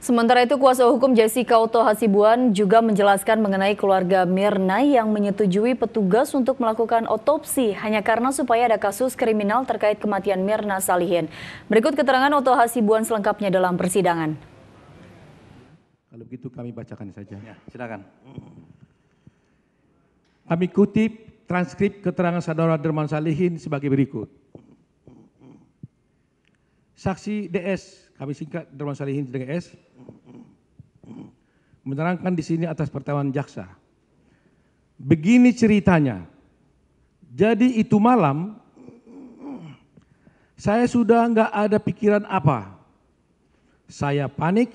Sementara itu, kuasa hukum Jessica Oto Hasibuan juga menjelaskan mengenai keluarga Mirna yang menyetujui petugas untuk melakukan otopsi hanya karena supaya ada kasus kriminal terkait kematian Mirna Salihin. Berikut keterangan Oto Hasibuan selengkapnya dalam persidangan. Kalau begitu kami bacakan saja. Ya, silakan. Kami kutip transkrip keterangan saudara Derman Salihin sebagai berikut. Saksi DS, kami singkat Derman Salihin dengan S, menerangkan di sini atas pertemuan jaksa. Begini ceritanya. Jadi itu malam saya sudah nggak ada pikiran apa. Saya panik.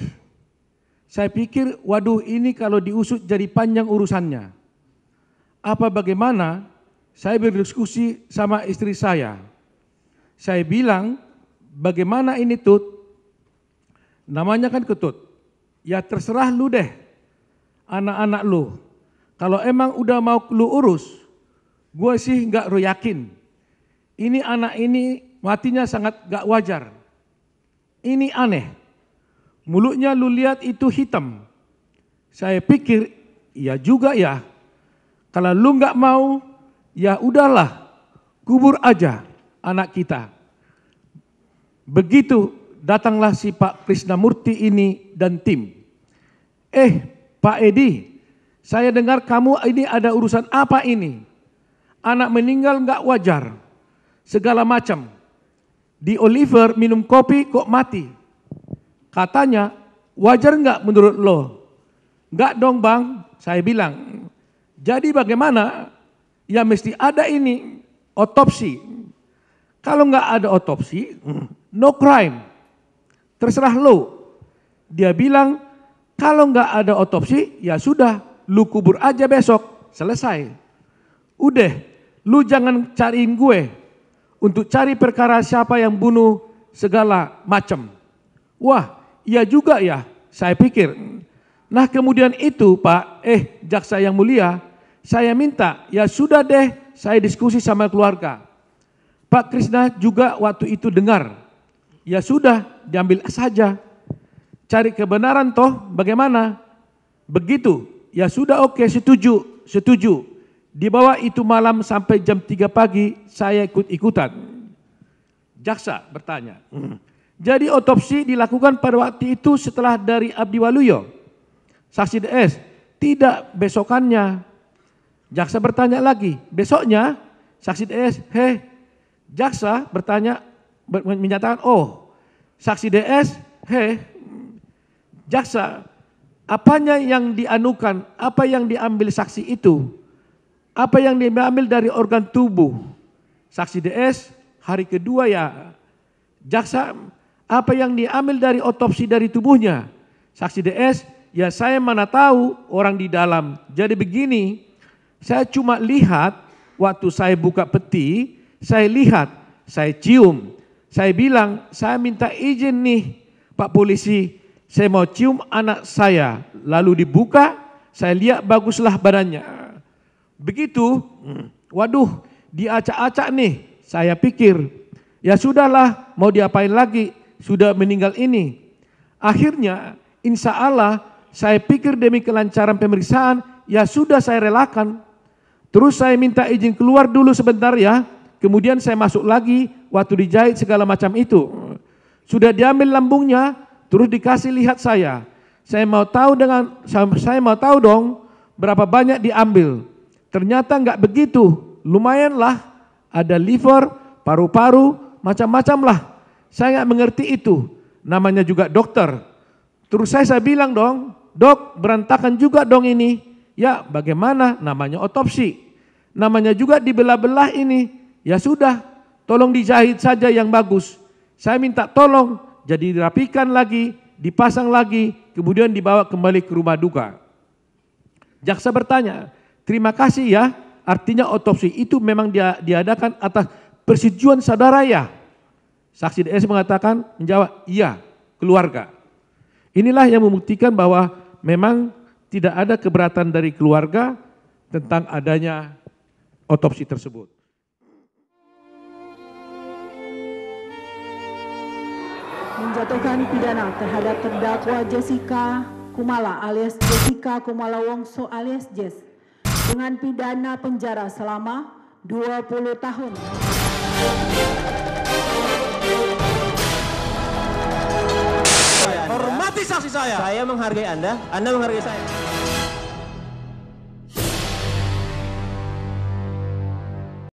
Saya pikir, waduh ini kalau diusut jadi panjang urusannya. Apa bagaimana? Saya berdiskusi sama istri saya. Saya bilang, bagaimana ini Tut? Namanya kan Ketut ya terserah lu deh anak-anak lu. Kalau emang udah mau lu urus, gue sih gak royakin. yakin. Ini anak ini matinya sangat gak wajar. Ini aneh. Mulutnya lu lihat itu hitam. Saya pikir, ya juga ya. Kalau lu gak mau, ya udahlah, kubur aja anak kita. Begitu datanglah si Pak Krisnamurti ini dan tim. Eh, Pak Edi, saya dengar kamu ini ada urusan apa ini? Anak meninggal nggak wajar, segala macam. Di Oliver minum kopi kok mati. Katanya, wajar nggak menurut lo? Nggak dong bang, saya bilang. Jadi bagaimana? Ya mesti ada ini, otopsi. Kalau nggak ada otopsi, hmm, no crime. Terserah lo dia bilang, kalau nggak ada otopsi, ya sudah, lu kubur aja besok, selesai. Udah, lu jangan cariin gue untuk cari perkara siapa yang bunuh segala macam. Wah, iya juga ya, saya pikir. Nah kemudian itu Pak, eh jaksa yang mulia, saya minta, ya sudah deh saya diskusi sama keluarga. Pak Krisna juga waktu itu dengar, ya sudah diambil saja cari kebenaran toh bagaimana? Begitu. Ya sudah oke okay, setuju, setuju. Dibawa itu malam sampai jam 3 pagi saya ikut-ikutan. Jaksa bertanya. Jadi otopsi dilakukan pada waktu itu setelah dari Abdi Waluyo. Saksi DS, tidak besokannya. Jaksa bertanya lagi, besoknya saksi DS, heh, jaksa bertanya, menyatakan, oh, saksi DS, heh, jaksa, apanya yang dianukan, apa yang diambil saksi itu, apa yang diambil dari organ tubuh. Saksi DS hari kedua ya, jaksa apa yang diambil dari otopsi dari tubuhnya. Saksi DS, ya saya mana tahu orang di dalam. Jadi begini, saya cuma lihat waktu saya buka peti, saya lihat, saya cium. Saya bilang, saya minta izin nih Pak Polisi, saya mau cium anak saya. Lalu dibuka, saya lihat baguslah badannya. Begitu, waduh diacak-acak nih. Saya pikir, ya sudahlah mau diapain lagi, sudah meninggal ini. Akhirnya insya Allah saya pikir demi kelancaran pemeriksaan, ya sudah saya relakan. Terus saya minta izin keluar dulu sebentar ya, kemudian saya masuk lagi waktu dijahit segala macam itu. Sudah diambil lambungnya, Terus dikasih lihat saya. Saya mau tahu dengan saya mau tahu dong berapa banyak diambil. Ternyata nggak begitu. Lumayanlah ada liver, paru-paru, macam-macam lah. Saya nggak mengerti itu. Namanya juga dokter. Terus saya saya bilang dong, dok berantakan juga dong ini. Ya bagaimana namanya otopsi. Namanya juga dibelah-belah ini. Ya sudah, tolong dijahit saja yang bagus. Saya minta tolong jadi dirapikan lagi, dipasang lagi, kemudian dibawa kembali ke rumah duka. Jaksa bertanya, terima kasih ya, artinya otopsi itu memang diadakan atas persetujuan saudara ya. Saksi DS mengatakan, menjawab, iya, keluarga. Inilah yang membuktikan bahwa memang tidak ada keberatan dari keluarga tentang adanya otopsi tersebut. menjatuhkan pidana terhadap terdakwa Jessica Kumala alias Jessica Kumala Wongso alias Jess dengan pidana penjara selama 20 tahun. Hormati saksi saya. Saya menghargai Anda, Anda menghargai saya.